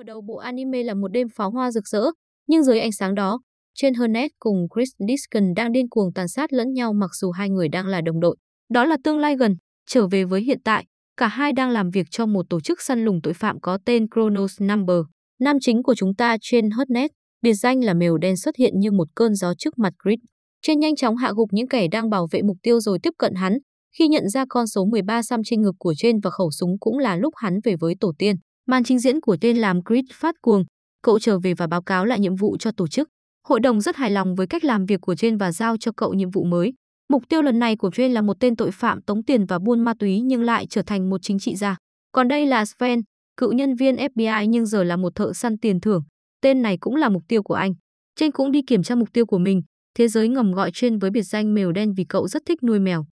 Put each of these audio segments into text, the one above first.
Mở đầu bộ anime là một đêm pháo hoa rực rỡ, nhưng dưới ánh sáng đó, trên Hernet cùng Chris Diskin đang điên cuồng tàn sát lẫn nhau mặc dù hai người đang là đồng đội. Đó là tương lai gần, trở về với hiện tại, cả hai đang làm việc cho một tổ chức săn lùng tội phạm có tên Chronos Number. Nam chính của chúng ta trên Hernet, biệt danh là mèo đen xuất hiện như một cơn gió trước mặt Chris. Trên nhanh chóng hạ gục những kẻ đang bảo vệ mục tiêu rồi tiếp cận hắn, khi nhận ra con số 13 xăm trên ngực của trên và khẩu súng cũng là lúc hắn về với tổ tiên. Màn trình diễn của tên làm Grit phát cuồng, cậu trở về và báo cáo lại nhiệm vụ cho tổ chức. Hội đồng rất hài lòng với cách làm việc của Trên và giao cho cậu nhiệm vụ mới. Mục tiêu lần này của Trên là một tên tội phạm tống tiền và buôn ma túy nhưng lại trở thành một chính trị gia. Còn đây là Sven, cựu nhân viên FBI nhưng giờ là một thợ săn tiền thưởng. Tên này cũng là mục tiêu của anh. Trên cũng đi kiểm tra mục tiêu của mình. Thế giới ngầm gọi Trên với biệt danh mèo đen vì cậu rất thích nuôi mèo.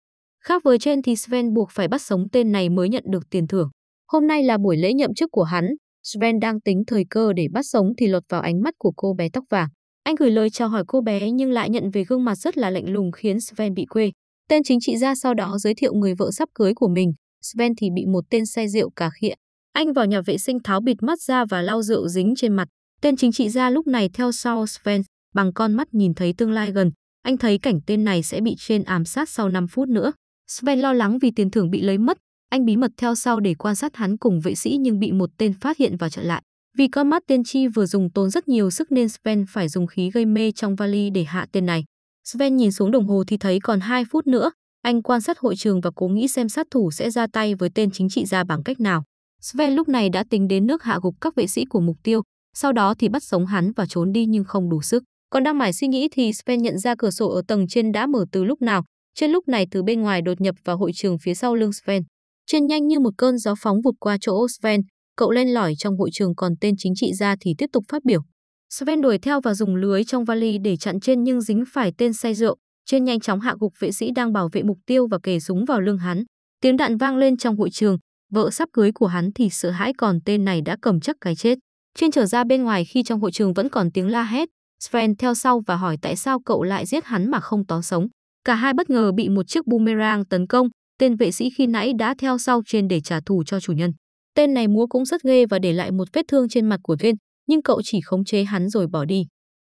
Khác với Trên thì Sven buộc phải bắt sống tên này mới nhận được tiền thưởng. Hôm nay là buổi lễ nhậm chức của hắn, Sven đang tính thời cơ để bắt sống thì lọt vào ánh mắt của cô bé tóc vàng. Anh gửi lời chào hỏi cô bé nhưng lại nhận về gương mặt rất là lạnh lùng khiến Sven bị quê. Tên chính trị gia sau đó giới thiệu người vợ sắp cưới của mình, Sven thì bị một tên say rượu cà khịa. Anh vào nhà vệ sinh tháo bịt mắt ra và lau rượu dính trên mặt. Tên chính trị gia lúc này theo sau Sven, bằng con mắt nhìn thấy tương lai gần. Anh thấy cảnh tên này sẽ bị trên ám sát sau 5 phút nữa. Sven lo lắng vì tiền thưởng bị lấy mất, anh bí mật theo sau để quan sát hắn cùng vệ sĩ nhưng bị một tên phát hiện và chặn lại. Vì con mắt tiên tri vừa dùng tốn rất nhiều sức nên Sven phải dùng khí gây mê trong vali để hạ tên này. Sven nhìn xuống đồng hồ thì thấy còn 2 phút nữa. Anh quan sát hội trường và cố nghĩ xem sát thủ sẽ ra tay với tên chính trị gia bằng cách nào. Sven lúc này đã tính đến nước hạ gục các vệ sĩ của mục tiêu, sau đó thì bắt sống hắn và trốn đi nhưng không đủ sức. Còn đang mải suy nghĩ thì Sven nhận ra cửa sổ ở tầng trên đã mở từ lúc nào. Trên lúc này từ bên ngoài đột nhập vào hội trường phía sau lưng Sven. Chân nhanh như một cơn gió phóng vụt qua chỗ Sven, cậu lên lỏi trong hội trường còn tên chính trị gia thì tiếp tục phát biểu. Sven đuổi theo và dùng lưới trong vali để chặn trên nhưng dính phải tên say rượu. Trên nhanh chóng hạ gục vệ sĩ đang bảo vệ mục tiêu và kề súng vào lưng hắn. Tiếng đạn vang lên trong hội trường, vợ sắp cưới của hắn thì sợ hãi còn tên này đã cầm chắc cái chết. Trên trở ra bên ngoài khi trong hội trường vẫn còn tiếng la hét, Sven theo sau và hỏi tại sao cậu lại giết hắn mà không tóm sống. Cả hai bất ngờ bị một chiếc boomerang tấn công, tên vệ sĩ khi nãy đã theo sau trên để trả thù cho chủ nhân. Tên này múa cũng rất ghê và để lại một vết thương trên mặt của Vin, nhưng cậu chỉ khống chế hắn rồi bỏ đi.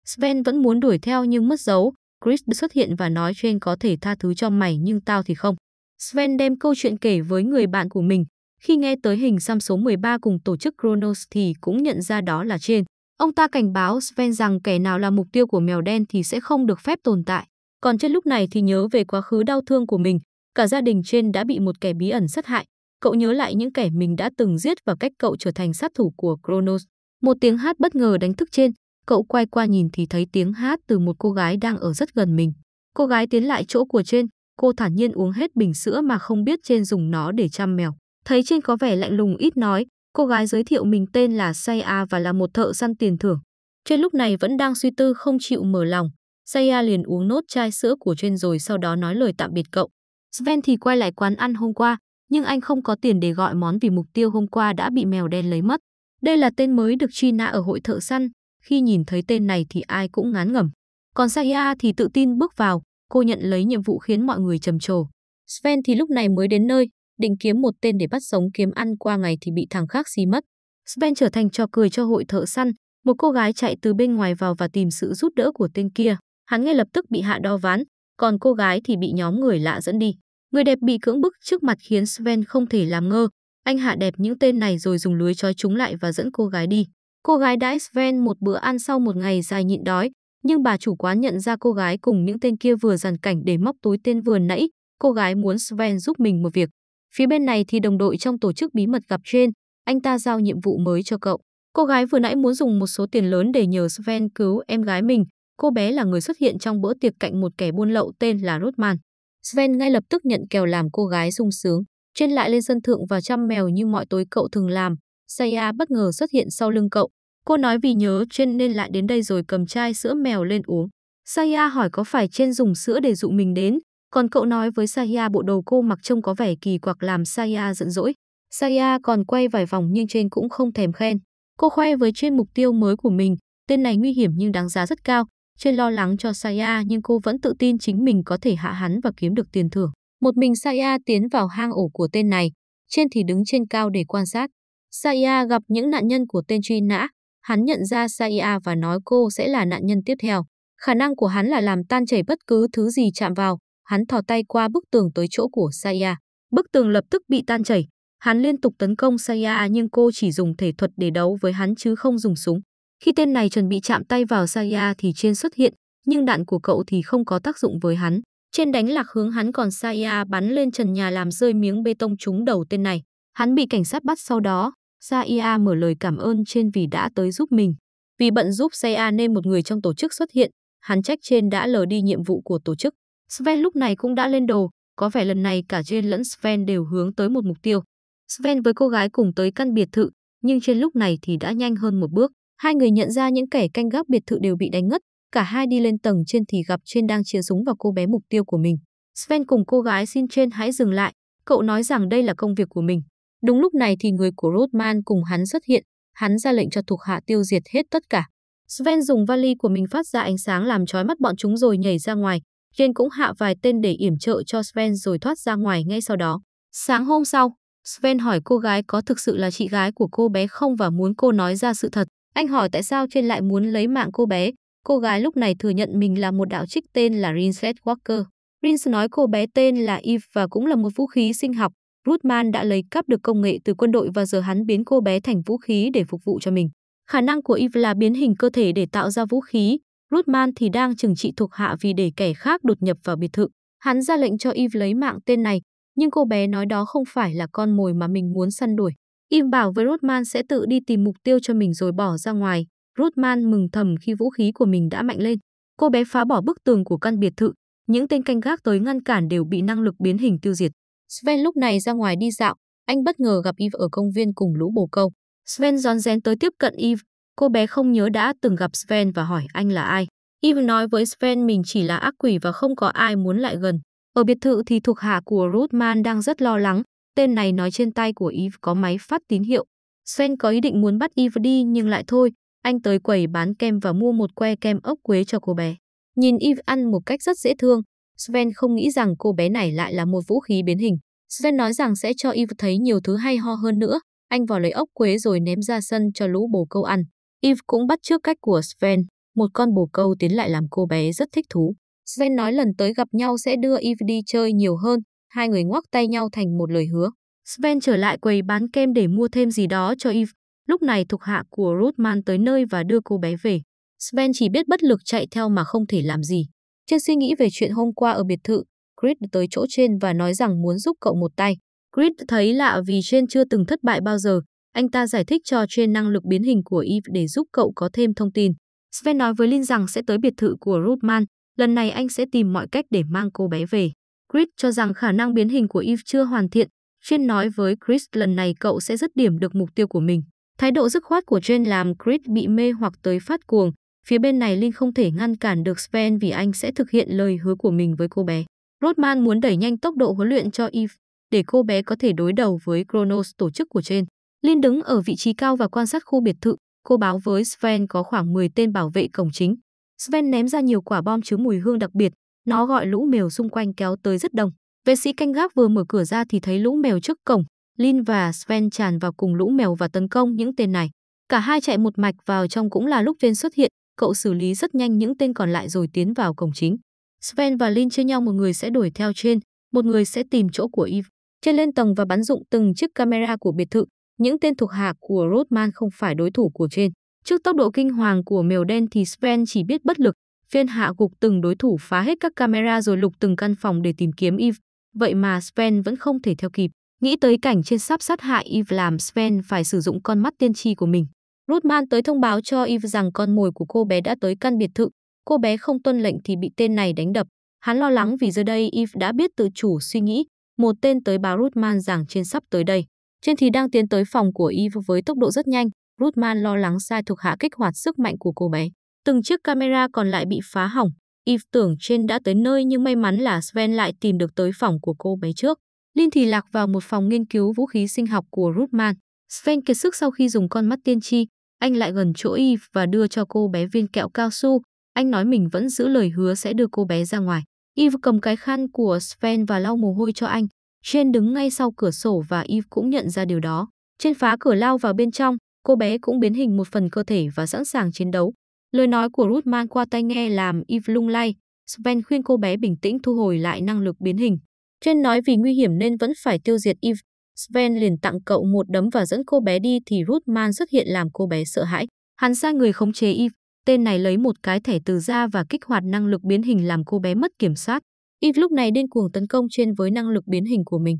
Sven vẫn muốn đuổi theo nhưng mất dấu. Chris xuất hiện và nói trên có thể tha thứ cho mày nhưng tao thì không. Sven đem câu chuyện kể với người bạn của mình. Khi nghe tới hình xăm số 13 cùng tổ chức Kronos thì cũng nhận ra đó là trên. Ông ta cảnh báo Sven rằng kẻ nào là mục tiêu của mèo đen thì sẽ không được phép tồn tại. Còn trên lúc này thì nhớ về quá khứ đau thương của mình, Cả gia đình trên đã bị một kẻ bí ẩn sát hại. Cậu nhớ lại những kẻ mình đã từng giết và cách cậu trở thành sát thủ của Kronos. Một tiếng hát bất ngờ đánh thức trên, cậu quay qua nhìn thì thấy tiếng hát từ một cô gái đang ở rất gần mình. Cô gái tiến lại chỗ của trên, cô thản nhiên uống hết bình sữa mà không biết trên dùng nó để chăm mèo. Thấy trên có vẻ lạnh lùng ít nói, cô gái giới thiệu mình tên là Saya và là một thợ săn tiền thưởng. Trên lúc này vẫn đang suy tư không chịu mở lòng, Saya liền uống nốt chai sữa của trên rồi sau đó nói lời tạm biệt cậu. Sven thì quay lại quán ăn hôm qua, nhưng anh không có tiền để gọi món vì mục tiêu hôm qua đã bị mèo đen lấy mất. Đây là tên mới được truy nã ở hội thợ săn, khi nhìn thấy tên này thì ai cũng ngán ngẩm. Còn Sahia thì tự tin bước vào, cô nhận lấy nhiệm vụ khiến mọi người trầm trồ. Sven thì lúc này mới đến nơi, định kiếm một tên để bắt sống kiếm ăn qua ngày thì bị thằng khác xí mất. Sven trở thành trò cười cho hội thợ săn, một cô gái chạy từ bên ngoài vào và tìm sự giúp đỡ của tên kia. Hắn ngay lập tức bị hạ đo ván, còn cô gái thì bị nhóm người lạ dẫn đi. Người đẹp bị cưỡng bức trước mặt khiến Sven không thể làm ngơ. Anh hạ đẹp những tên này rồi dùng lưới trói chúng lại và dẫn cô gái đi. Cô gái đãi Sven một bữa ăn sau một ngày dài nhịn đói, nhưng bà chủ quán nhận ra cô gái cùng những tên kia vừa dàn cảnh để móc túi tên vừa nãy. Cô gái muốn Sven giúp mình một việc. Phía bên này thì đồng đội trong tổ chức bí mật gặp trên, anh ta giao nhiệm vụ mới cho cậu. Cô gái vừa nãy muốn dùng một số tiền lớn để nhờ Sven cứu em gái mình. Cô bé là người xuất hiện trong bữa tiệc cạnh một kẻ buôn lậu tên là Rotman. Sven ngay lập tức nhận kèo làm cô gái sung sướng, trên lại lên sân thượng và chăm mèo như mọi tối cậu thường làm. Saya bất ngờ xuất hiện sau lưng cậu. Cô nói vì nhớ trên nên lại đến đây rồi cầm chai sữa mèo lên uống. Saya hỏi có phải trên dùng sữa để dụ mình đến, còn cậu nói với Saya bộ đầu cô mặc trông có vẻ kỳ quặc làm Saya giận dỗi. Saya còn quay vài vòng nhưng trên cũng không thèm khen. Cô khoe với trên mục tiêu mới của mình, tên này nguy hiểm nhưng đáng giá rất cao, trên lo lắng cho Saya nhưng cô vẫn tự tin chính mình có thể hạ hắn và kiếm được tiền thưởng. Một mình Saya tiến vào hang ổ của tên này, trên thì đứng trên cao để quan sát. Saya gặp những nạn nhân của tên truy nã, hắn nhận ra Saya và nói cô sẽ là nạn nhân tiếp theo. Khả năng của hắn là làm tan chảy bất cứ thứ gì chạm vào, hắn thò tay qua bức tường tới chỗ của Saya. Bức tường lập tức bị tan chảy, hắn liên tục tấn công Saya nhưng cô chỉ dùng thể thuật để đấu với hắn chứ không dùng súng. Khi tên này chuẩn bị chạm tay vào Saya thì trên xuất hiện, nhưng đạn của cậu thì không có tác dụng với hắn. Trên đánh lạc hướng hắn còn Saya bắn lên trần nhà làm rơi miếng bê tông trúng đầu tên này. Hắn bị cảnh sát bắt sau đó, Saya mở lời cảm ơn trên vì đã tới giúp mình. Vì bận giúp Saya nên một người trong tổ chức xuất hiện, hắn trách trên đã lờ đi nhiệm vụ của tổ chức. Sven lúc này cũng đã lên đồ, có vẻ lần này cả trên lẫn Sven đều hướng tới một mục tiêu. Sven với cô gái cùng tới căn biệt thự, nhưng trên lúc này thì đã nhanh hơn một bước. Hai người nhận ra những kẻ canh gác biệt thự đều bị đánh ngất, cả hai đi lên tầng trên thì gặp trên đang chia súng vào cô bé mục tiêu của mình. Sven cùng cô gái xin trên hãy dừng lại, cậu nói rằng đây là công việc của mình. Đúng lúc này thì người của Rothman cùng hắn xuất hiện, hắn ra lệnh cho thuộc hạ tiêu diệt hết tất cả. Sven dùng vali của mình phát ra ánh sáng làm chói mắt bọn chúng rồi nhảy ra ngoài. Jane cũng hạ vài tên để yểm trợ cho Sven rồi thoát ra ngoài ngay sau đó. Sáng hôm sau, Sven hỏi cô gái có thực sự là chị gái của cô bé không và muốn cô nói ra sự thật. Anh hỏi tại sao Trên lại muốn lấy mạng cô bé. Cô gái lúc này thừa nhận mình là một đạo trích tên là Rinset Walker. Rins nói cô bé tên là Eve và cũng là một vũ khí sinh học. Rutman đã lấy cắp được công nghệ từ quân đội và giờ hắn biến cô bé thành vũ khí để phục vụ cho mình. Khả năng của Eve là biến hình cơ thể để tạo ra vũ khí. Rutman thì đang trừng trị thuộc hạ vì để kẻ khác đột nhập vào biệt thự. Hắn ra lệnh cho Eve lấy mạng tên này, nhưng cô bé nói đó không phải là con mồi mà mình muốn săn đuổi. Im bảo với Rodman sẽ tự đi tìm mục tiêu cho mình rồi bỏ ra ngoài. Rodman mừng thầm khi vũ khí của mình đã mạnh lên. Cô bé phá bỏ bức tường của căn biệt thự, những tên canh gác tới ngăn cản đều bị năng lực biến hình tiêu diệt. Sven lúc này ra ngoài đi dạo, anh bất ngờ gặp Eve ở công viên cùng lũ bồ câu. Sven rón rén tới tiếp cận Eve, cô bé không nhớ đã từng gặp Sven và hỏi anh là ai. Eve nói với Sven mình chỉ là ác quỷ và không có ai muốn lại gần. Ở biệt thự thì thuộc hạ của Rodman đang rất lo lắng, Tên này nói trên tay của Eve có máy phát tín hiệu. Sven có ý định muốn bắt Eve đi nhưng lại thôi, anh tới quầy bán kem và mua một que kem ốc quế cho cô bé. Nhìn Eve ăn một cách rất dễ thương, Sven không nghĩ rằng cô bé này lại là một vũ khí biến hình. Sven nói rằng sẽ cho Eve thấy nhiều thứ hay ho hơn nữa, anh vào lấy ốc quế rồi ném ra sân cho lũ bồ câu ăn. Eve cũng bắt chước cách của Sven, một con bồ câu tiến lại làm cô bé rất thích thú. Sven nói lần tới gặp nhau sẽ đưa Eve đi chơi nhiều hơn, hai người ngoắc tay nhau thành một lời hứa. Sven trở lại quầy bán kem để mua thêm gì đó cho Eve. Lúc này thuộc hạ của Rothman tới nơi và đưa cô bé về. Sven chỉ biết bất lực chạy theo mà không thể làm gì. Trên suy nghĩ về chuyện hôm qua ở biệt thự, Chris tới chỗ trên và nói rằng muốn giúp cậu một tay. Chris thấy lạ vì trên chưa từng thất bại bao giờ. Anh ta giải thích cho trên năng lực biến hình của Eve để giúp cậu có thêm thông tin. Sven nói với Lin rằng sẽ tới biệt thự của Rothman. Lần này anh sẽ tìm mọi cách để mang cô bé về. Chris cho rằng khả năng biến hình của Eve chưa hoàn thiện. Jane nói với Chris lần này cậu sẽ dứt điểm được mục tiêu của mình. Thái độ dứt khoát của Jane làm Chris bị mê hoặc tới phát cuồng. Phía bên này Linh không thể ngăn cản được Sven vì anh sẽ thực hiện lời hứa của mình với cô bé. Rodman muốn đẩy nhanh tốc độ huấn luyện cho Eve để cô bé có thể đối đầu với Kronos tổ chức của trên. Linh đứng ở vị trí cao và quan sát khu biệt thự. Cô báo với Sven có khoảng 10 tên bảo vệ cổng chính. Sven ném ra nhiều quả bom chứa mùi hương đặc biệt. Nó gọi lũ mèo xung quanh kéo tới rất đông. Vệ sĩ canh gác vừa mở cửa ra thì thấy lũ mèo trước cổng. Lin và Sven tràn vào cùng lũ mèo và tấn công những tên này. Cả hai chạy một mạch vào trong cũng là lúc Jen xuất hiện. Cậu xử lý rất nhanh những tên còn lại rồi tiến vào cổng chính. Sven và Lin chia nhau một người sẽ đuổi theo trên, một người sẽ tìm chỗ của Eve. Trên lên tầng và bắn dụng từng chiếc camera của biệt thự, những tên thuộc hạ của Rothman không phải đối thủ của trên. Trước tốc độ kinh hoàng của mèo đen thì Sven chỉ biết bất lực, Phiên hạ gục từng đối thủ phá hết các camera rồi lục từng căn phòng để tìm kiếm Eve. Vậy mà Sven vẫn không thể theo kịp. Nghĩ tới cảnh trên sắp sát hại Eve làm Sven phải sử dụng con mắt tiên tri của mình. Rutman tới thông báo cho Eve rằng con mồi của cô bé đã tới căn biệt thự. Cô bé không tuân lệnh thì bị tên này đánh đập. Hắn lo lắng vì giờ đây Eve đã biết tự chủ suy nghĩ. Một tên tới báo Rutman rằng trên sắp tới đây. Trên thì đang tiến tới phòng của Eve với tốc độ rất nhanh. Rutman lo lắng sai thuộc hạ kích hoạt sức mạnh của cô bé. Từng chiếc camera còn lại bị phá hỏng. Eve tưởng trên đã tới nơi nhưng may mắn là Sven lại tìm được tới phòng của cô bé trước. Lin thì lạc vào một phòng nghiên cứu vũ khí sinh học của Rutman. Sven kiệt sức sau khi dùng con mắt tiên tri, anh lại gần chỗ Eve và đưa cho cô bé viên kẹo cao su. Anh nói mình vẫn giữ lời hứa sẽ đưa cô bé ra ngoài. Eve cầm cái khăn của Sven và lau mồ hôi cho anh. Jen đứng ngay sau cửa sổ và Eve cũng nhận ra điều đó. Trên phá cửa lao vào bên trong, cô bé cũng biến hình một phần cơ thể và sẵn sàng chiến đấu. Lời nói của Ruthman qua tai nghe làm Eve lung lay. Sven khuyên cô bé bình tĩnh thu hồi lại năng lực biến hình. Trên nói vì nguy hiểm nên vẫn phải tiêu diệt Eve. Sven liền tặng cậu một đấm và dẫn cô bé đi thì Ruthman xuất hiện làm cô bé sợ hãi. Hắn sai người khống chế Eve. Tên này lấy một cái thẻ từ ra và kích hoạt năng lực biến hình làm cô bé mất kiểm soát. Eve lúc này điên cuồng tấn công trên với năng lực biến hình của mình.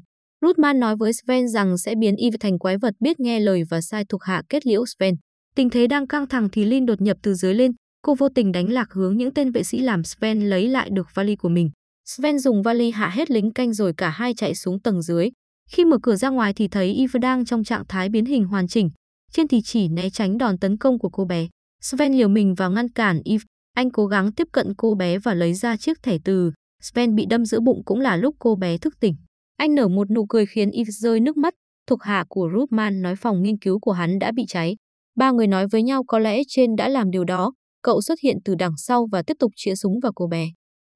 Ruthman nói với Sven rằng sẽ biến Eve thành quái vật biết nghe lời và sai thuộc hạ kết liễu Sven. Tình thế đang căng thẳng thì Lin đột nhập từ dưới lên, cô vô tình đánh lạc hướng những tên vệ sĩ làm Sven lấy lại được vali của mình. Sven dùng vali hạ hết lính canh rồi cả hai chạy xuống tầng dưới. Khi mở cửa ra ngoài thì thấy Eve đang trong trạng thái biến hình hoàn chỉnh, trên thì chỉ né tránh đòn tấn công của cô bé. Sven liều mình vào ngăn cản Eve, anh cố gắng tiếp cận cô bé và lấy ra chiếc thẻ từ. Sven bị đâm giữa bụng cũng là lúc cô bé thức tỉnh. Anh nở một nụ cười khiến Eve rơi nước mắt, thuộc hạ của Rupman nói phòng nghiên cứu của hắn đã bị cháy. Ba người nói với nhau có lẽ trên đã làm điều đó, cậu xuất hiện từ đằng sau và tiếp tục chĩa súng vào cô bé.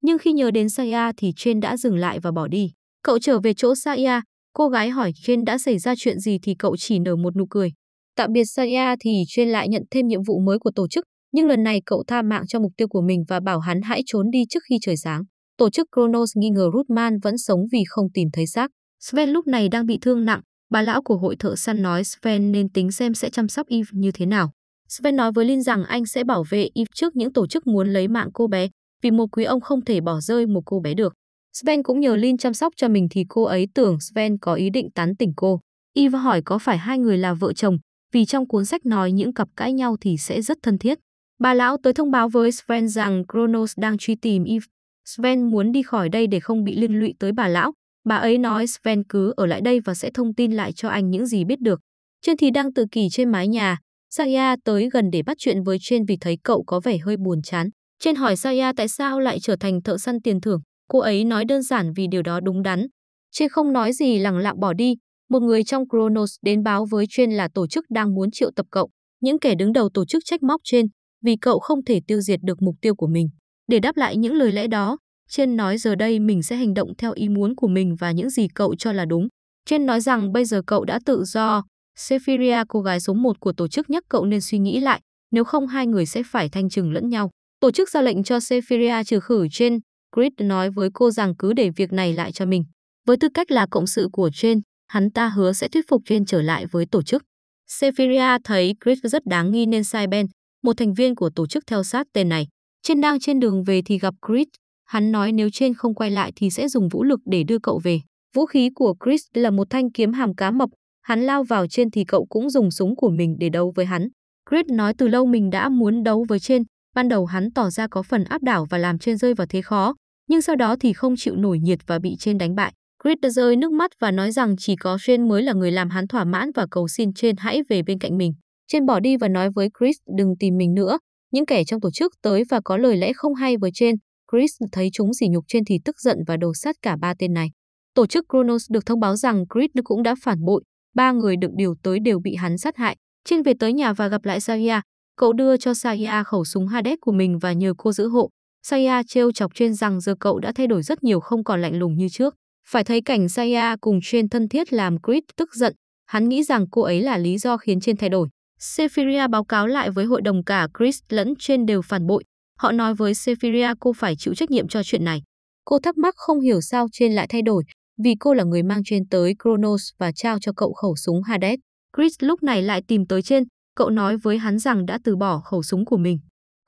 Nhưng khi nhớ đến Saya thì trên đã dừng lại và bỏ đi. Cậu trở về chỗ Saya, cô gái hỏi trên đã xảy ra chuyện gì thì cậu chỉ nở một nụ cười. Tạm biệt Saya thì trên lại nhận thêm nhiệm vụ mới của tổ chức, nhưng lần này cậu tha mạng cho mục tiêu của mình và bảo hắn hãy trốn đi trước khi trời sáng. Tổ chức Kronos nghi ngờ Rutman vẫn sống vì không tìm thấy xác. Sven lúc này đang bị thương nặng, bà lão của hội thợ săn nói Sven nên tính xem sẽ chăm sóc Eve như thế nào. Sven nói với Lin rằng anh sẽ bảo vệ Eve trước những tổ chức muốn lấy mạng cô bé, vì một quý ông không thể bỏ rơi một cô bé được. Sven cũng nhờ Lin chăm sóc cho mình thì cô ấy tưởng Sven có ý định tán tỉnh cô. Eve hỏi có phải hai người là vợ chồng, vì trong cuốn sách nói những cặp cãi nhau thì sẽ rất thân thiết. Bà lão tới thông báo với Sven rằng Kronos đang truy tìm Eve. Sven muốn đi khỏi đây để không bị liên lụy tới bà lão, Bà ấy nói Sven cứ ở lại đây và sẽ thông tin lại cho anh những gì biết được. Trên thì đang tự kỷ trên mái nhà, Saya tới gần để bắt chuyện với Trên vì thấy cậu có vẻ hơi buồn chán. Trên hỏi Saya tại sao lại trở thành thợ săn tiền thưởng. Cô ấy nói đơn giản vì điều đó đúng đắn. Trên không nói gì lẳng lặng bỏ đi. Một người trong Kronos đến báo với Trên là tổ chức đang muốn triệu tập cậu. Những kẻ đứng đầu tổ chức trách móc Trên vì cậu không thể tiêu diệt được mục tiêu của mình. Để đáp lại những lời lẽ đó, trên nói giờ đây mình sẽ hành động theo ý muốn của mình và những gì cậu cho là đúng. Trên nói rằng bây giờ cậu đã tự do. Sephiria cô gái số 1 của tổ chức nhắc cậu nên suy nghĩ lại, nếu không hai người sẽ phải thanh trừng lẫn nhau. Tổ chức ra lệnh cho Sephiria trừ khử trên. Grid nói với cô rằng cứ để việc này lại cho mình. Với tư cách là cộng sự của trên, hắn ta hứa sẽ thuyết phục trên trở lại với tổ chức. Sephiria thấy Grid rất đáng nghi nên sai Ben, một thành viên của tổ chức theo sát tên này. Trên đang trên đường về thì gặp Grid Hắn nói nếu trên không quay lại thì sẽ dùng vũ lực để đưa cậu về. Vũ khí của Chris là một thanh kiếm hàm cá mập, hắn lao vào trên thì cậu cũng dùng súng của mình để đấu với hắn. Chris nói từ lâu mình đã muốn đấu với trên, ban đầu hắn tỏ ra có phần áp đảo và làm trên rơi vào thế khó, nhưng sau đó thì không chịu nổi nhiệt và bị trên đánh bại. Chris đã rơi nước mắt và nói rằng chỉ có trên mới là người làm hắn thỏa mãn và cầu xin trên hãy về bên cạnh mình. Trên bỏ đi và nói với Chris đừng tìm mình nữa. Những kẻ trong tổ chức tới và có lời lẽ không hay với trên, Chris thấy chúng sỉ nhục trên thì tức giận và đầu sát cả ba tên này. Tổ chức Kronos được thông báo rằng Chris cũng đã phản bội, ba người được điều tới đều bị hắn sát hại. Trên về tới nhà và gặp lại Sahia, cậu đưa cho Sahia khẩu súng Hades của mình và nhờ cô giữ hộ. Sahia trêu chọc trên rằng giờ cậu đã thay đổi rất nhiều không còn lạnh lùng như trước. Phải thấy cảnh Sahia cùng trên thân thiết làm Chris tức giận, hắn nghĩ rằng cô ấy là lý do khiến trên thay đổi. Sephiria báo cáo lại với hội đồng cả Chris lẫn trên đều phản bội, Họ nói với Sephiria cô phải chịu trách nhiệm cho chuyện này. Cô thắc mắc không hiểu sao trên lại thay đổi, vì cô là người mang trên tới Kronos và trao cho cậu khẩu súng Hades. Chris lúc này lại tìm tới trên, cậu nói với hắn rằng đã từ bỏ khẩu súng của mình.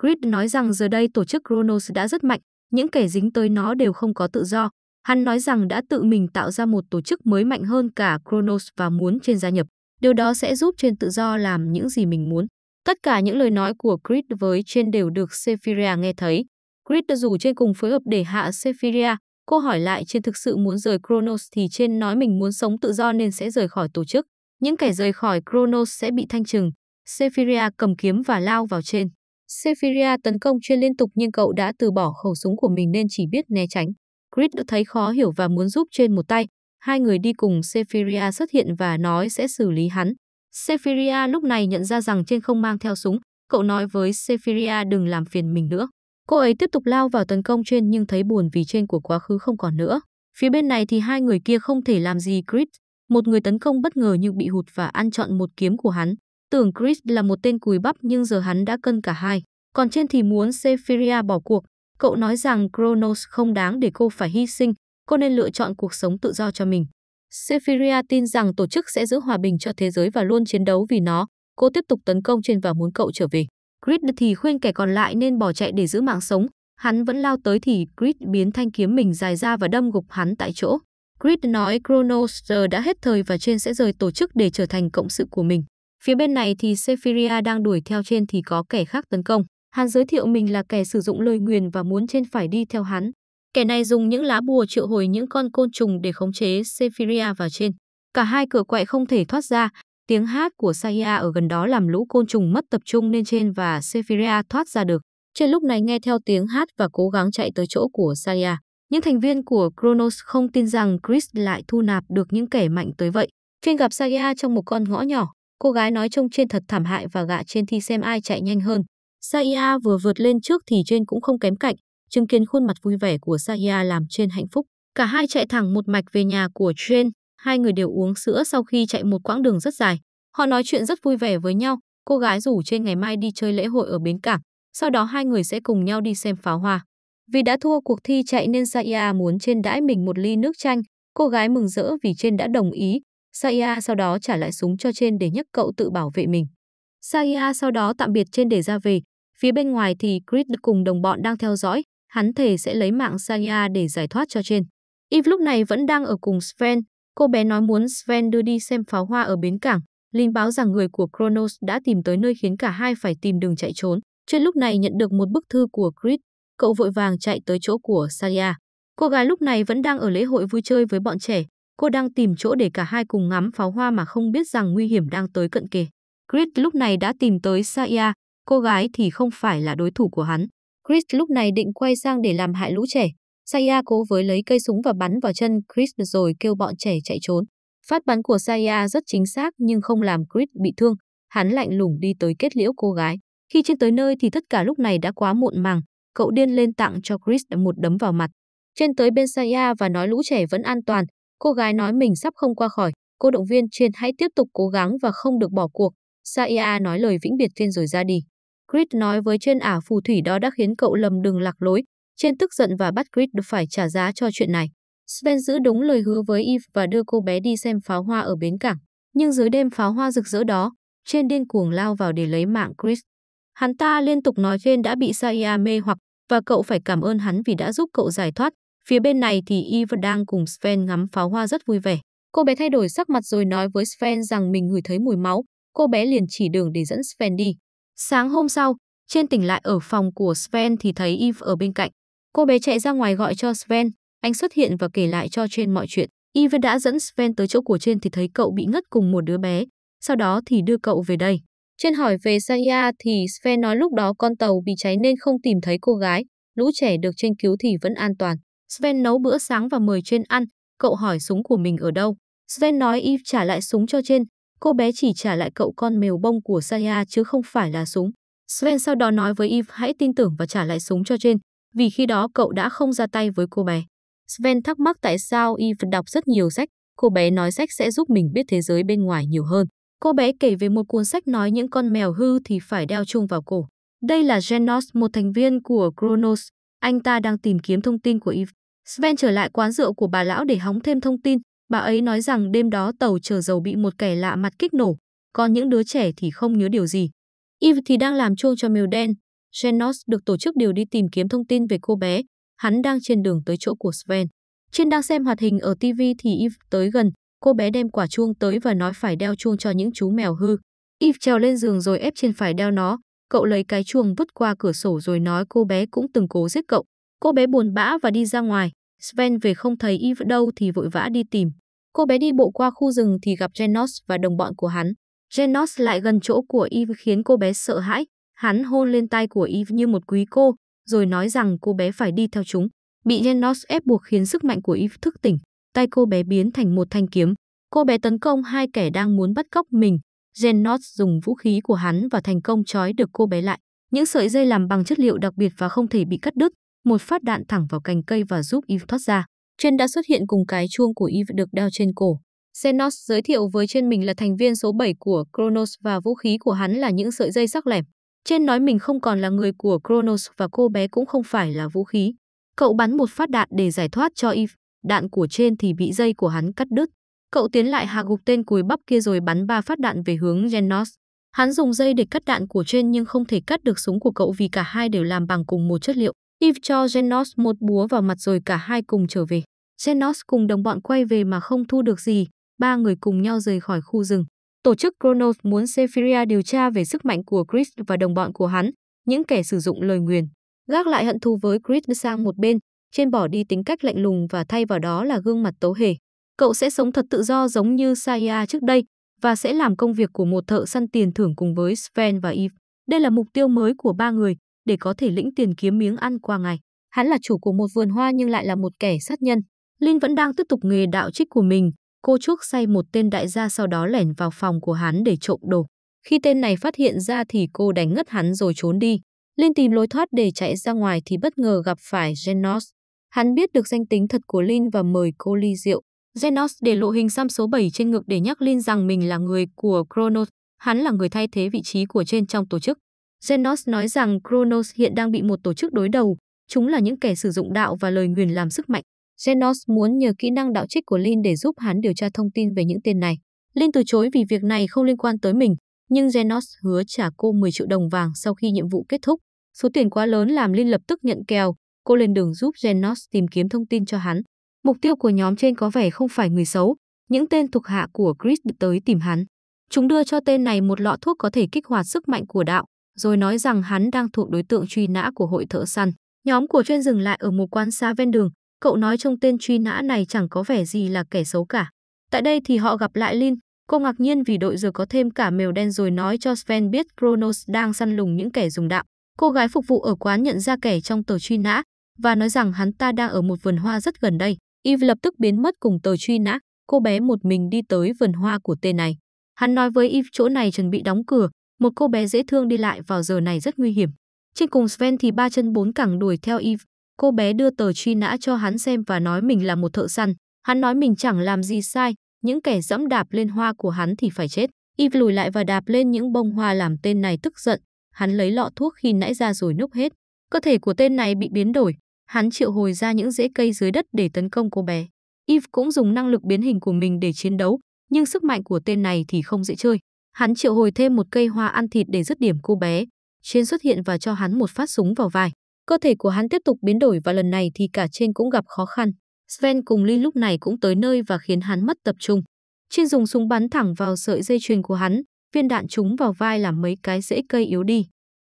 Chris nói rằng giờ đây tổ chức Kronos đã rất mạnh, những kẻ dính tới nó đều không có tự do. Hắn nói rằng đã tự mình tạo ra một tổ chức mới mạnh hơn cả Kronos và muốn trên gia nhập. Điều đó sẽ giúp trên tự do làm những gì mình muốn. Tất cả những lời nói của Creed với trên đều được Sephiria nghe thấy. Creed đã rủ trên cùng phối hợp để hạ Sephiria. Cô hỏi lại trên thực sự muốn rời Kronos thì trên nói mình muốn sống tự do nên sẽ rời khỏi tổ chức. Những kẻ rời khỏi Kronos sẽ bị thanh trừng. Sephiria cầm kiếm và lao vào trên. Sephiria tấn công trên liên tục nhưng cậu đã từ bỏ khẩu súng của mình nên chỉ biết né tránh. Creed đã thấy khó hiểu và muốn giúp trên một tay. Hai người đi cùng Sephiria xuất hiện và nói sẽ xử lý hắn. Sephiria lúc này nhận ra rằng trên không mang theo súng, cậu nói với Sephiria đừng làm phiền mình nữa. Cô ấy tiếp tục lao vào tấn công trên nhưng thấy buồn vì trên của quá khứ không còn nữa. Phía bên này thì hai người kia không thể làm gì Chris, một người tấn công bất ngờ nhưng bị hụt và ăn trọn một kiếm của hắn. Tưởng Chris là một tên cùi bắp nhưng giờ hắn đã cân cả hai. Còn trên thì muốn Sephiria bỏ cuộc. Cậu nói rằng Kronos không đáng để cô phải hy sinh, cô nên lựa chọn cuộc sống tự do cho mình. Sephiria tin rằng tổ chức sẽ giữ hòa bình cho thế giới và luôn chiến đấu vì nó. Cô tiếp tục tấn công trên và muốn cậu trở về. Grid thì khuyên kẻ còn lại nên bỏ chạy để giữ mạng sống. Hắn vẫn lao tới thì Grid biến thanh kiếm mình dài ra và đâm gục hắn tại chỗ. Grid nói Chronos giờ đã hết thời và trên sẽ rời tổ chức để trở thành cộng sự của mình. Phía bên này thì Sephiria đang đuổi theo trên thì có kẻ khác tấn công. Hắn giới thiệu mình là kẻ sử dụng lời nguyền và muốn trên phải đi theo hắn. Kẻ này dùng những lá bùa triệu hồi những con côn trùng để khống chế Sephiria vào trên. Cả hai cửa quậy không thể thoát ra, tiếng hát của Saya ở gần đó làm lũ côn trùng mất tập trung nên trên và Sephiria thoát ra được. Trên lúc này nghe theo tiếng hát và cố gắng chạy tới chỗ của Saya. Những thành viên của Kronos không tin rằng Chris lại thu nạp được những kẻ mạnh tới vậy. Phiên gặp Saya trong một con ngõ nhỏ, cô gái nói trông trên thật thảm hại và gạ trên thi xem ai chạy nhanh hơn. Saya vừa vượt lên trước thì trên cũng không kém cạnh, Chứng kiến khuôn mặt vui vẻ của Sahia làm trên hạnh phúc, cả hai chạy thẳng một mạch về nhà của Chen. Hai người đều uống sữa sau khi chạy một quãng đường rất dài. Họ nói chuyện rất vui vẻ với nhau. Cô gái rủ trên ngày mai đi chơi lễ hội ở bến cảng, sau đó hai người sẽ cùng nhau đi xem pháo hoa. Vì đã thua cuộc thi chạy nên Saia muốn trên đãi mình một ly nước chanh. Cô gái mừng rỡ vì trên đã đồng ý. Saia sau đó trả lại súng cho trên để nhắc cậu tự bảo vệ mình. Saia sau đó tạm biệt trên để ra về. Phía bên ngoài thì Chris cùng đồng bọn đang theo dõi hắn thề sẽ lấy mạng Saya để giải thoát cho trên. Eve lúc này vẫn đang ở cùng Sven, cô bé nói muốn Sven đưa đi xem pháo hoa ở bến cảng. Linh báo rằng người của Kronos đã tìm tới nơi khiến cả hai phải tìm đường chạy trốn. Trên lúc này nhận được một bức thư của Chris, cậu vội vàng chạy tới chỗ của Saya. Cô gái lúc này vẫn đang ở lễ hội vui chơi với bọn trẻ, cô đang tìm chỗ để cả hai cùng ngắm pháo hoa mà không biết rằng nguy hiểm đang tới cận kề. Chris lúc này đã tìm tới Saya, cô gái thì không phải là đối thủ của hắn. Chris lúc này định quay sang để làm hại lũ trẻ. Saya cố với lấy cây súng và bắn vào chân Chris rồi kêu bọn trẻ chạy trốn. Phát bắn của Saya rất chính xác nhưng không làm Chris bị thương. Hắn lạnh lùng đi tới kết liễu cô gái. Khi trên tới nơi thì tất cả lúc này đã quá muộn màng. Cậu điên lên tặng cho Chris một đấm vào mặt. Trên tới bên Saya và nói lũ trẻ vẫn an toàn. Cô gái nói mình sắp không qua khỏi. Cô động viên trên hãy tiếp tục cố gắng và không được bỏ cuộc. Saya nói lời vĩnh biệt thiên rồi ra đi. Chris nói với trên ả phù thủy đó đã khiến cậu lầm đường lạc lối, trên tức giận và bắt Chris phải trả giá cho chuyện này. Sven giữ đúng lời hứa với Eve và đưa cô bé đi xem pháo hoa ở bến cảng. Nhưng dưới đêm pháo hoa rực rỡ đó, trên điên cuồng lao vào để lấy mạng Chris. Hắn ta liên tục nói trên đã bị Saia mê hoặc và cậu phải cảm ơn hắn vì đã giúp cậu giải thoát. Phía bên này thì Eve đang cùng Sven ngắm pháo hoa rất vui vẻ. Cô bé thay đổi sắc mặt rồi nói với Sven rằng mình ngửi thấy mùi máu. Cô bé liền chỉ đường để dẫn Sven đi. Sáng hôm sau, trên tỉnh lại ở phòng của Sven thì thấy Eve ở bên cạnh. Cô bé chạy ra ngoài gọi cho Sven, anh xuất hiện và kể lại cho trên mọi chuyện. Eve đã dẫn Sven tới chỗ của trên thì thấy cậu bị ngất cùng một đứa bé, sau đó thì đưa cậu về đây. Trên hỏi về Saya thì Sven nói lúc đó con tàu bị cháy nên không tìm thấy cô gái, lũ trẻ được trên cứu thì vẫn an toàn. Sven nấu bữa sáng và mời trên ăn, cậu hỏi súng của mình ở đâu. Sven nói Eve trả lại súng cho trên, Cô bé chỉ trả lại cậu con mèo bông của Saya chứ không phải là súng. Sven sau đó nói với Eve hãy tin tưởng và trả lại súng cho Jane, vì khi đó cậu đã không ra tay với cô bé. Sven thắc mắc tại sao Eve đọc rất nhiều sách, cô bé nói sách sẽ giúp mình biết thế giới bên ngoài nhiều hơn. Cô bé kể về một cuốn sách nói những con mèo hư thì phải đeo chung vào cổ. Đây là Genos, một thành viên của Kronos. Anh ta đang tìm kiếm thông tin của Eve. Sven trở lại quán rượu của bà lão để hóng thêm thông tin, Bà ấy nói rằng đêm đó tàu chở dầu bị một kẻ lạ mặt kích nổ, còn những đứa trẻ thì không nhớ điều gì. Eve thì đang làm chuông cho mèo đen. Genos được tổ chức điều đi tìm kiếm thông tin về cô bé. Hắn đang trên đường tới chỗ của Sven. Trên đang xem hoạt hình ở TV thì Eve tới gần. Cô bé đem quả chuông tới và nói phải đeo chuông cho những chú mèo hư. Eve trèo lên giường rồi ép trên phải đeo nó. Cậu lấy cái chuông vứt qua cửa sổ rồi nói cô bé cũng từng cố giết cậu. Cô bé buồn bã và đi ra ngoài. Sven về không thấy Eve đâu thì vội vã đi tìm. Cô bé đi bộ qua khu rừng thì gặp Genos và đồng bọn của hắn. Genos lại gần chỗ của Eve khiến cô bé sợ hãi. Hắn hôn lên tay của Eve như một quý cô, rồi nói rằng cô bé phải đi theo chúng. Bị Genos ép buộc khiến sức mạnh của Eve thức tỉnh. Tay cô bé biến thành một thanh kiếm. Cô bé tấn công hai kẻ đang muốn bắt cóc mình. Genos dùng vũ khí của hắn và thành công trói được cô bé lại. Những sợi dây làm bằng chất liệu đặc biệt và không thể bị cắt đứt, một phát đạn thẳng vào cành cây và giúp Eve thoát ra. Chen đã xuất hiện cùng cái chuông của Eve được đeo trên cổ. Xenos giới thiệu với trên mình là thành viên số 7 của Kronos và vũ khí của hắn là những sợi dây sắc lẻm. Trên nói mình không còn là người của Kronos và cô bé cũng không phải là vũ khí. Cậu bắn một phát đạn để giải thoát cho Eve, đạn của trên thì bị dây của hắn cắt đứt. Cậu tiến lại hạ gục tên cùi bắp kia rồi bắn ba phát đạn về hướng Genos. Hắn dùng dây để cắt đạn của trên nhưng không thể cắt được súng của cậu vì cả hai đều làm bằng cùng một chất liệu. Steve cho Genos một búa vào mặt rồi cả hai cùng trở về. Genos cùng đồng bọn quay về mà không thu được gì, ba người cùng nhau rời khỏi khu rừng. Tổ chức Kronos muốn Sephiria điều tra về sức mạnh của Chris và đồng bọn của hắn, những kẻ sử dụng lời nguyền. Gác lại hận thù với Chris sang một bên, trên bỏ đi tính cách lạnh lùng và thay vào đó là gương mặt tấu hề. Cậu sẽ sống thật tự do giống như Saya trước đây và sẽ làm công việc của một thợ săn tiền thưởng cùng với Sven và Eve. Đây là mục tiêu mới của ba người, để có thể lĩnh tiền kiếm miếng ăn qua ngày. Hắn là chủ của một vườn hoa nhưng lại là một kẻ sát nhân. Linh vẫn đang tiếp tục nghề đạo trích của mình. Cô chuốc say một tên đại gia sau đó lẻn vào phòng của hắn để trộm đồ. Khi tên này phát hiện ra thì cô đánh ngất hắn rồi trốn đi. Linh tìm lối thoát để chạy ra ngoài thì bất ngờ gặp phải Genos. Hắn biết được danh tính thật của Linh và mời cô ly rượu. Genos để lộ hình xăm số 7 trên ngực để nhắc Linh rằng mình là người của Kronos. Hắn là người thay thế vị trí của trên trong tổ chức. Genos nói rằng Kronos hiện đang bị một tổ chức đối đầu, chúng là những kẻ sử dụng đạo và lời nguyền làm sức mạnh. Genos muốn nhờ kỹ năng đạo trích của Lin để giúp hắn điều tra thông tin về những tên này. Lin từ chối vì việc này không liên quan tới mình, nhưng Genos hứa trả cô 10 triệu đồng vàng sau khi nhiệm vụ kết thúc. Số tiền quá lớn làm Lin lập tức nhận kèo, cô lên đường giúp Genos tìm kiếm thông tin cho hắn. Mục tiêu của nhóm trên có vẻ không phải người xấu, những tên thuộc hạ của Chris tới tìm hắn. Chúng đưa cho tên này một lọ thuốc có thể kích hoạt sức mạnh của đạo, rồi nói rằng hắn đang thuộc đối tượng truy nã của hội thợ săn. Nhóm của chuyên dừng lại ở một quán xa ven đường, cậu nói trong tên truy nã này chẳng có vẻ gì là kẻ xấu cả. Tại đây thì họ gặp lại Lin, cô ngạc nhiên vì đội giờ có thêm cả mèo đen rồi nói cho Sven biết Kronos đang săn lùng những kẻ dùng đạo. Cô gái phục vụ ở quán nhận ra kẻ trong tờ truy nã và nói rằng hắn ta đang ở một vườn hoa rất gần đây. Eve lập tức biến mất cùng tờ truy nã, cô bé một mình đi tới vườn hoa của tên này. Hắn nói với Eve chỗ này chuẩn bị đóng cửa, một cô bé dễ thương đi lại vào giờ này rất nguy hiểm. Trên cùng Sven thì ba chân bốn cẳng đuổi theo Eve. Cô bé đưa tờ truy nã cho hắn xem và nói mình là một thợ săn. Hắn nói mình chẳng làm gì sai, những kẻ dẫm đạp lên hoa của hắn thì phải chết. Eve lùi lại và đạp lên những bông hoa làm tên này tức giận. Hắn lấy lọ thuốc khi nãy ra rồi núp hết. Cơ thể của tên này bị biến đổi. Hắn triệu hồi ra những rễ cây dưới đất để tấn công cô bé. Eve cũng dùng năng lực biến hình của mình để chiến đấu, nhưng sức mạnh của tên này thì không dễ chơi. Hắn triệu hồi thêm một cây hoa ăn thịt để dứt điểm cô bé. Trên xuất hiện và cho hắn một phát súng vào vai. Cơ thể của hắn tiếp tục biến đổi và lần này thì cả trên cũng gặp khó khăn. Sven cùng Ly lúc này cũng tới nơi và khiến hắn mất tập trung. Trên dùng súng bắn thẳng vào sợi dây chuyền của hắn, viên đạn trúng vào vai làm mấy cái rễ cây yếu đi.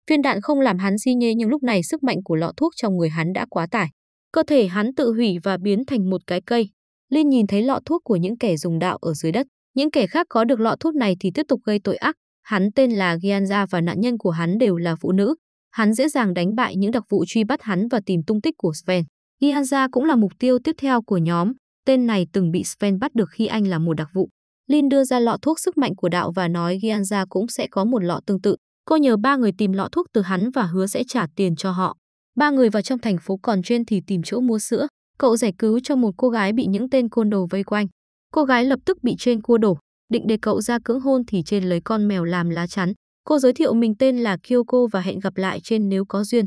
Viên đạn không làm hắn di nhê nhưng lúc này sức mạnh của lọ thuốc trong người hắn đã quá tải. Cơ thể hắn tự hủy và biến thành một cái cây. Linh nhìn thấy lọ thuốc của những kẻ dùng đạo ở dưới đất. Những kẻ khác có được lọ thuốc này thì tiếp tục gây tội ác. Hắn tên là Gianja và nạn nhân của hắn đều là phụ nữ. Hắn dễ dàng đánh bại những đặc vụ truy bắt hắn và tìm tung tích của Sven. Gianja cũng là mục tiêu tiếp theo của nhóm. Tên này từng bị Sven bắt được khi anh là một đặc vụ. Lin đưa ra lọ thuốc sức mạnh của đạo và nói Gianja cũng sẽ có một lọ tương tự. Cô nhờ ba người tìm lọ thuốc từ hắn và hứa sẽ trả tiền cho họ. Ba người vào trong thành phố còn trên thì tìm chỗ mua sữa. Cậu giải cứu cho một cô gái bị những tên côn đồ vây quanh. Cô gái lập tức bị trên cua đổ, định đề cậu ra cưỡng hôn thì trên lấy con mèo làm lá chắn. Cô giới thiệu mình tên là Kyoko và hẹn gặp lại trên nếu có duyên.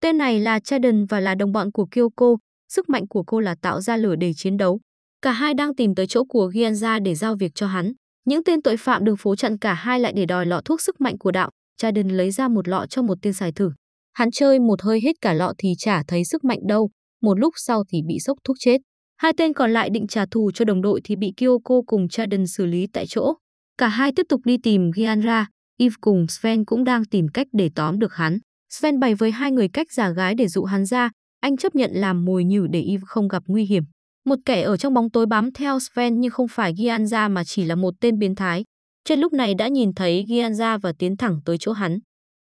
Tên này là Chaden và là đồng bọn của Kyoko, sức mạnh của cô là tạo ra lửa để chiến đấu. Cả hai đang tìm tới chỗ của Gienza để giao việc cho hắn. Những tên tội phạm đường phố chặn cả hai lại để đòi lọ thuốc sức mạnh của đạo. Chaden lấy ra một lọ cho một tên xài thử. Hắn chơi một hơi hết cả lọ thì chả thấy sức mạnh đâu, một lúc sau thì bị sốc thuốc chết. Hai tên còn lại định trả thù cho đồng đội thì bị Kyoko cùng Chaden xử lý tại chỗ. Cả hai tiếp tục đi tìm Gyanra, Eve cùng Sven cũng đang tìm cách để tóm được hắn. Sven bày với hai người cách giả gái để dụ hắn ra, anh chấp nhận làm mồi nhử để Eve không gặp nguy hiểm. Một kẻ ở trong bóng tối bám theo Sven nhưng không phải Gyanra mà chỉ là một tên biến thái. Trên lúc này đã nhìn thấy Gyanra và tiến thẳng tới chỗ hắn.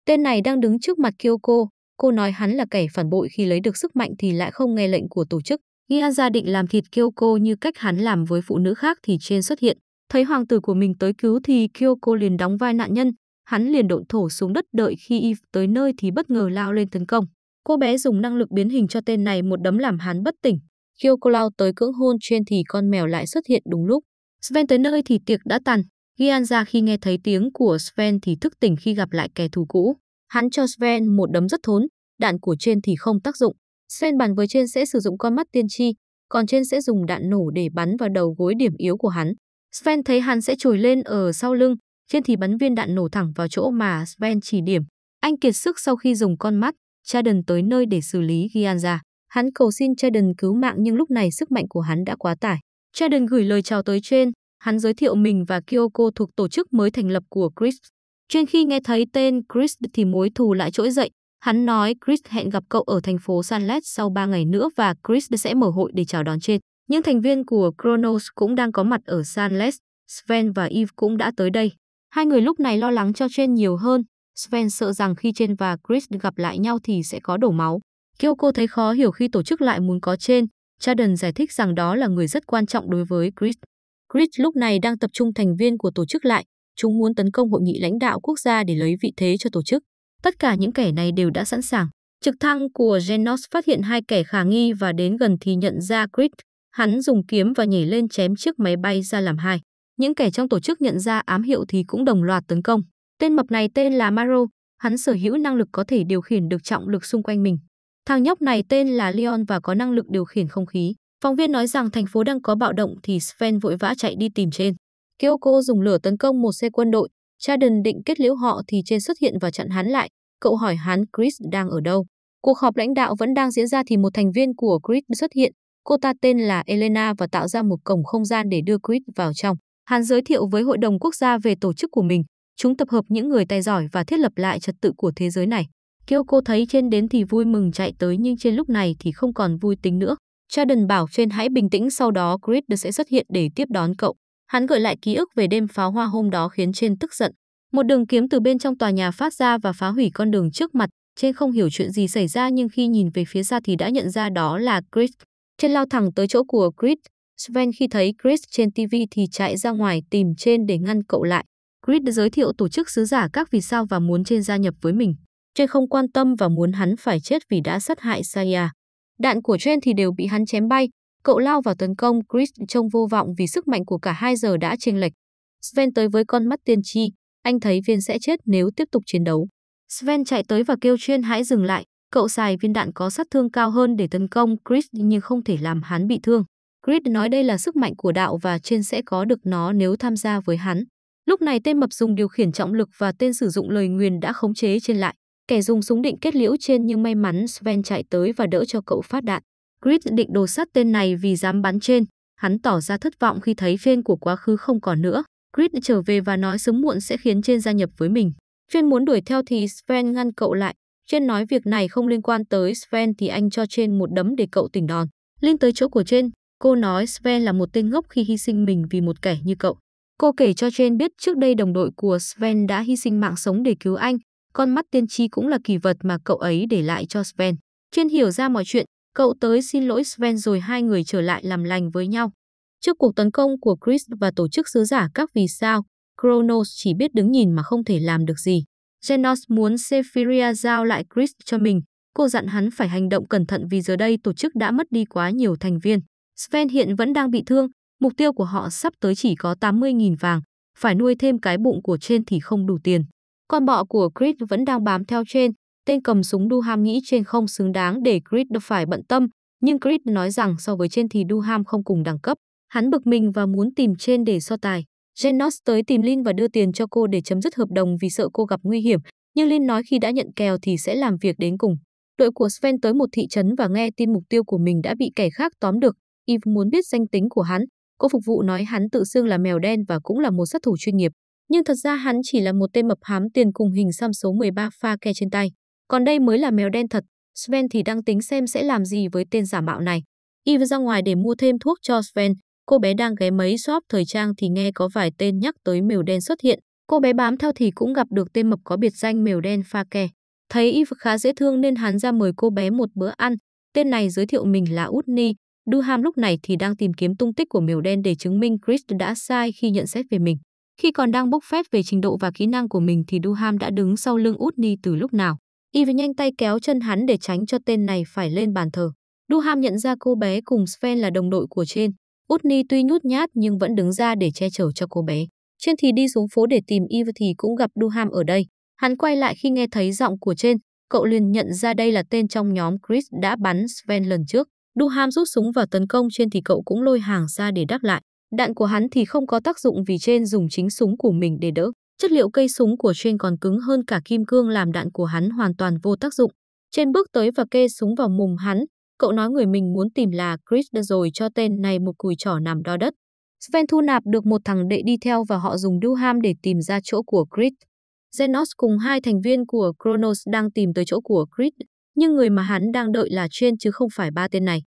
Tên này đang đứng trước mặt Kyoko, cô nói hắn là kẻ phản bội khi lấy được sức mạnh thì lại không nghe lệnh của tổ chức. Nghĩa định làm thịt Kyoko như cách hắn làm với phụ nữ khác thì trên xuất hiện. Thấy hoàng tử của mình tới cứu thì Kyoko liền đóng vai nạn nhân. Hắn liền độn thổ xuống đất đợi khi Eve tới nơi thì bất ngờ lao lên tấn công. Cô bé dùng năng lực biến hình cho tên này một đấm làm hắn bất tỉnh. Kyoko lao tới cưỡng hôn trên thì con mèo lại xuất hiện đúng lúc. Sven tới nơi thì tiệc đã tàn. Gianza khi nghe thấy tiếng của Sven thì thức tỉnh khi gặp lại kẻ thù cũ. Hắn cho Sven một đấm rất thốn, đạn của trên thì không tác dụng. Xuyên bàn với trên sẽ sử dụng con mắt tiên tri, còn trên sẽ dùng đạn nổ để bắn vào đầu gối điểm yếu của hắn. Sven thấy hắn sẽ trồi lên ở sau lưng, trên thì bắn viên đạn nổ thẳng vào chỗ mà Sven chỉ điểm. Anh kiệt sức sau khi dùng con mắt, Chadden tới nơi để xử lý Gianza. Hắn cầu xin Chadden cứu mạng nhưng lúc này sức mạnh của hắn đã quá tải. Chadden gửi lời chào tới trên, hắn giới thiệu mình và Kyoko thuộc tổ chức mới thành lập của Chris. Trên khi nghe thấy tên Chris thì mối thù lại trỗi dậy, Hắn nói Chris hẹn gặp cậu ở thành phố Sunlet sau 3 ngày nữa và Chris sẽ mở hội để chào đón trên. Những thành viên của Kronos cũng đang có mặt ở Sunlet, Sven và Eve cũng đã tới đây. Hai người lúc này lo lắng cho trên nhiều hơn. Sven sợ rằng khi trên và Chris gặp lại nhau thì sẽ có đổ máu. Kêu cô thấy khó hiểu khi tổ chức lại muốn có trên. Jaden giải thích rằng đó là người rất quan trọng đối với Chris. Chris lúc này đang tập trung thành viên của tổ chức lại. Chúng muốn tấn công hội nghị lãnh đạo quốc gia để lấy vị thế cho tổ chức. Tất cả những kẻ này đều đã sẵn sàng. Trực thăng của Genos phát hiện hai kẻ khả nghi và đến gần thì nhận ra Grit. Hắn dùng kiếm và nhảy lên chém chiếc máy bay ra làm hai. Những kẻ trong tổ chức nhận ra ám hiệu thì cũng đồng loạt tấn công. Tên mập này tên là Maro, hắn sở hữu năng lực có thể điều khiển được trọng lực xung quanh mình. Thằng nhóc này tên là Leon và có năng lực điều khiển không khí. Phóng viên nói rằng thành phố đang có bạo động thì Sven vội vã chạy đi tìm trên. Kyoko dùng lửa tấn công một xe quân đội, Chardon định kết liễu họ thì trên xuất hiện và chặn hắn lại. Cậu hỏi hắn Chris đang ở đâu. Cuộc họp lãnh đạo vẫn đang diễn ra thì một thành viên của Chris xuất hiện. Cô ta tên là Elena và tạo ra một cổng không gian để đưa Chris vào trong. Hắn giới thiệu với Hội đồng Quốc gia về tổ chức của mình. Chúng tập hợp những người tài giỏi và thiết lập lại trật tự của thế giới này. Kêu cô thấy trên đến thì vui mừng chạy tới nhưng trên lúc này thì không còn vui tính nữa. Chardon bảo trên hãy bình tĩnh sau đó Chris sẽ xuất hiện để tiếp đón cậu. Hắn gợi lại ký ức về đêm pháo hoa hôm đó khiến trên tức giận. Một đường kiếm từ bên trong tòa nhà phát ra và phá hủy con đường trước mặt. Trên không hiểu chuyện gì xảy ra nhưng khi nhìn về phía xa thì đã nhận ra đó là Chris. Trên lao thẳng tới chỗ của Chris. Sven khi thấy Chris trên TV thì chạy ra ngoài tìm trên để ngăn cậu lại. Chris giới thiệu tổ chức sứ giả các vì sao và muốn trên gia nhập với mình. Trên không quan tâm và muốn hắn phải chết vì đã sát hại Saya. Đạn của trên thì đều bị hắn chém bay, Cậu lao vào tấn công Chris trông vô vọng vì sức mạnh của cả hai giờ đã chênh lệch. Sven tới với con mắt tiên tri, anh thấy viên sẽ chết nếu tiếp tục chiến đấu. Sven chạy tới và kêu chuyên hãy dừng lại, cậu xài viên đạn có sát thương cao hơn để tấn công Chris nhưng không thể làm hắn bị thương. Chris nói đây là sức mạnh của đạo và trên sẽ có được nó nếu tham gia với hắn. Lúc này tên mập dùng điều khiển trọng lực và tên sử dụng lời nguyền đã khống chế trên lại. Kẻ dùng súng định kết liễu trên nhưng may mắn Sven chạy tới và đỡ cho cậu phát đạn. Grit định đồ sát tên này vì dám bắn trên. Hắn tỏ ra thất vọng khi thấy fan của quá khứ không còn nữa. Grit trở về và nói sớm muộn sẽ khiến trên gia nhập với mình. Trên muốn đuổi theo thì Sven ngăn cậu lại. Trên nói việc này không liên quan tới Sven thì anh cho trên một đấm để cậu tỉnh đòn. Lên tới chỗ của trên, cô nói Sven là một tên ngốc khi hy sinh mình vì một kẻ như cậu. Cô kể cho trên biết trước đây đồng đội của Sven đã hy sinh mạng sống để cứu anh. Con mắt tiên tri cũng là kỳ vật mà cậu ấy để lại cho Sven. Trên hiểu ra mọi chuyện, Cậu tới xin lỗi Sven rồi hai người trở lại làm lành với nhau. Trước cuộc tấn công của Chris và tổ chức sứ giả các vì sao, Kronos chỉ biết đứng nhìn mà không thể làm được gì. Genos muốn Sephiria giao lại Chris cho mình. Cô dặn hắn phải hành động cẩn thận vì giờ đây tổ chức đã mất đi quá nhiều thành viên. Sven hiện vẫn đang bị thương, mục tiêu của họ sắp tới chỉ có 80.000 vàng, phải nuôi thêm cái bụng của trên thì không đủ tiền. Con bọ của Chris vẫn đang bám theo trên, Tên cầm súng Duham nghĩ trên không xứng đáng để Creed phải bận tâm, nhưng Creed nói rằng so với trên thì Duham không cùng đẳng cấp. Hắn bực mình và muốn tìm trên để so tài. Genos tới tìm Lin và đưa tiền cho cô để chấm dứt hợp đồng vì sợ cô gặp nguy hiểm, nhưng Lin nói khi đã nhận kèo thì sẽ làm việc đến cùng. Đội của Sven tới một thị trấn và nghe tin mục tiêu của mình đã bị kẻ khác tóm được. Eve muốn biết danh tính của hắn. Cô phục vụ nói hắn tự xưng là mèo đen và cũng là một sát thủ chuyên nghiệp. Nhưng thật ra hắn chỉ là một tên mập hám tiền cùng hình xăm số 13 pha ke trên tay. Còn đây mới là mèo đen thật, Sven thì đang tính xem sẽ làm gì với tên giả mạo này. Eve ra ngoài để mua thêm thuốc cho Sven, cô bé đang ghé mấy shop thời trang thì nghe có vài tên nhắc tới mèo đen xuất hiện. Cô bé bám theo thì cũng gặp được tên mập có biệt danh mèo đen pha kè. Thấy Eve khá dễ thương nên hắn ra mời cô bé một bữa ăn. Tên này giới thiệu mình là Utni. Duham lúc này thì đang tìm kiếm tung tích của mèo đen để chứng minh Chris đã sai khi nhận xét về mình. Khi còn đang bốc phét về trình độ và kỹ năng của mình thì Duham đã đứng sau lưng Utni từ lúc nào. Y với nhanh tay kéo chân hắn để tránh cho tên này phải lên bàn thờ. Duham nhận ra cô bé cùng Sven là đồng đội của trên. Utni tuy nhút nhát nhưng vẫn đứng ra để che chở cho cô bé. Trên thì đi xuống phố để tìm Y thì cũng gặp Duham ở đây. Hắn quay lại khi nghe thấy giọng của trên, cậu liền nhận ra đây là tên trong nhóm Chris đã bắn Sven lần trước. Duham rút súng và tấn công trên thì cậu cũng lôi hàng ra để đáp lại. Đạn của hắn thì không có tác dụng vì trên dùng chính súng của mình để đỡ. Chất liệu cây súng của Chen còn cứng hơn cả kim cương làm đạn của hắn hoàn toàn vô tác dụng. Chen bước tới và kê súng vào mồm hắn, cậu nói người mình muốn tìm là Chris rồi cho tên này một cùi trỏ nằm đo đất. Sven thu nạp được một thằng đệ đi theo và họ dùng Duham để tìm ra chỗ của Chris. Xenos cùng hai thành viên của Kronos đang tìm tới chỗ của Chris, nhưng người mà hắn đang đợi là Chen chứ không phải ba tên này.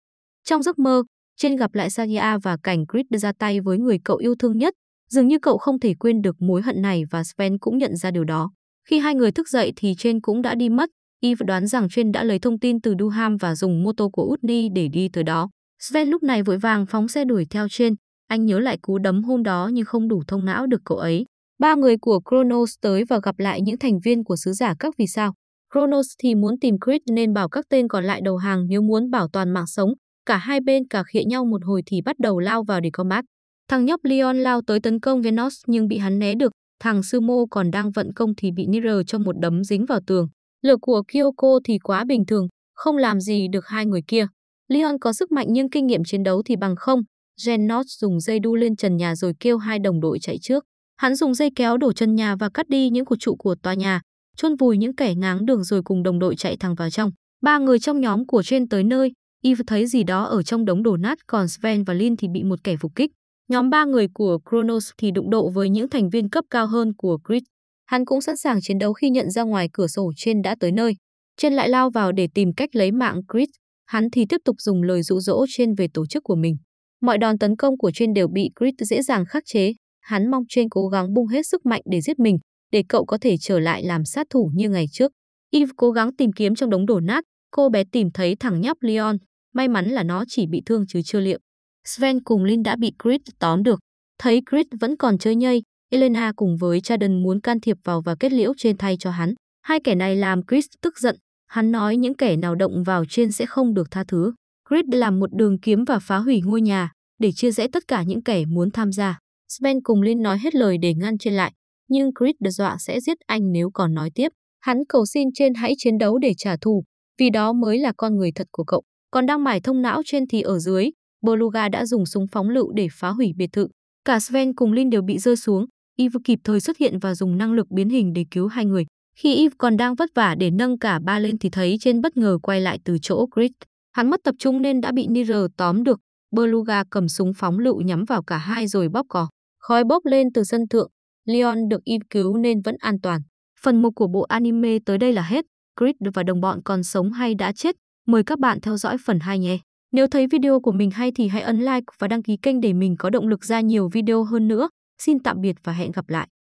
Trong giấc mơ, Chen gặp lại Sagia và cảnh Chris ra tay với người cậu yêu thương nhất, Dường như cậu không thể quên được mối hận này và Sven cũng nhận ra điều đó. Khi hai người thức dậy thì Trên cũng đã đi mất. Eve đoán rằng Trên đã lấy thông tin từ Duham và dùng mô tô của Utni để đi tới đó. Sven lúc này vội vàng phóng xe đuổi theo Trên. Anh nhớ lại cú đấm hôm đó nhưng không đủ thông não được cậu ấy. Ba người của Kronos tới và gặp lại những thành viên của sứ giả các vì sao. Kronos thì muốn tìm Chris nên bảo các tên còn lại đầu hàng nếu muốn bảo toàn mạng sống. Cả hai bên cà khịa nhau một hồi thì bắt đầu lao vào để combat. Thằng nhóc Leon lao tới tấn công Venos nhưng bị hắn né được, thằng Sumo còn đang vận công thì bị Nier cho một đấm dính vào tường. Lực của Kyoko thì quá bình thường, không làm gì được hai người kia. Leon có sức mạnh nhưng kinh nghiệm chiến đấu thì bằng không. Genos dùng dây đu lên trần nhà rồi kêu hai đồng đội chạy trước. Hắn dùng dây kéo đổ chân nhà và cắt đi những cột trụ của tòa nhà, chôn vùi những kẻ ngáng đường rồi cùng đồng đội chạy thẳng vào trong. Ba người trong nhóm của trên tới nơi, Eve thấy gì đó ở trong đống đổ nát còn Sven và Lin thì bị một kẻ phục kích. Nhóm 3 người của Kronos thì đụng độ với những thành viên cấp cao hơn của Grid. Hắn cũng sẵn sàng chiến đấu khi nhận ra ngoài cửa sổ trên đã tới nơi. Trên lại lao vào để tìm cách lấy mạng Grid. Hắn thì tiếp tục dùng lời dụ dỗ trên về tổ chức của mình. Mọi đòn tấn công của trên đều bị Grid dễ dàng khắc chế. Hắn mong trên cố gắng bung hết sức mạnh để giết mình, để cậu có thể trở lại làm sát thủ như ngày trước. Eve cố gắng tìm kiếm trong đống đổ nát, cô bé tìm thấy thằng nhóc Leon. May mắn là nó chỉ bị thương chứ chưa liệu. Sven cùng Lin đã bị Chris tóm được. Thấy Chris vẫn còn chơi nhây, Elena cùng với Chaden muốn can thiệp vào và kết liễu trên thay cho hắn. Hai kẻ này làm Chris tức giận. Hắn nói những kẻ nào động vào trên sẽ không được tha thứ. Chris làm một đường kiếm và phá hủy ngôi nhà để chia rẽ tất cả những kẻ muốn tham gia. Sven cùng Lin nói hết lời để ngăn trên lại, nhưng Chris đe dọa sẽ giết anh nếu còn nói tiếp. Hắn cầu xin trên hãy chiến đấu để trả thù, vì đó mới là con người thật của cậu. Còn đang mải thông não trên thì ở dưới, Beluga đã dùng súng phóng lựu để phá hủy biệt thự. Cả Sven cùng Lin đều bị rơi xuống, Eve kịp thời xuất hiện và dùng năng lực biến hình để cứu hai người. Khi Eve còn đang vất vả để nâng cả ba lên thì thấy trên bất ngờ quay lại từ chỗ Grit. Hắn mất tập trung nên đã bị Nirer tóm được. Beluga cầm súng phóng lựu nhắm vào cả hai rồi bóp cò. Khói bốc lên từ sân thượng. Leon được Eve cứu nên vẫn an toàn. Phần 1 của bộ anime tới đây là hết. Grit và đồng bọn còn sống hay đã chết? Mời các bạn theo dõi phần 2 nhé! Nếu thấy video của mình hay thì hãy ấn like và đăng ký kênh để mình có động lực ra nhiều video hơn nữa. Xin tạm biệt và hẹn gặp lại.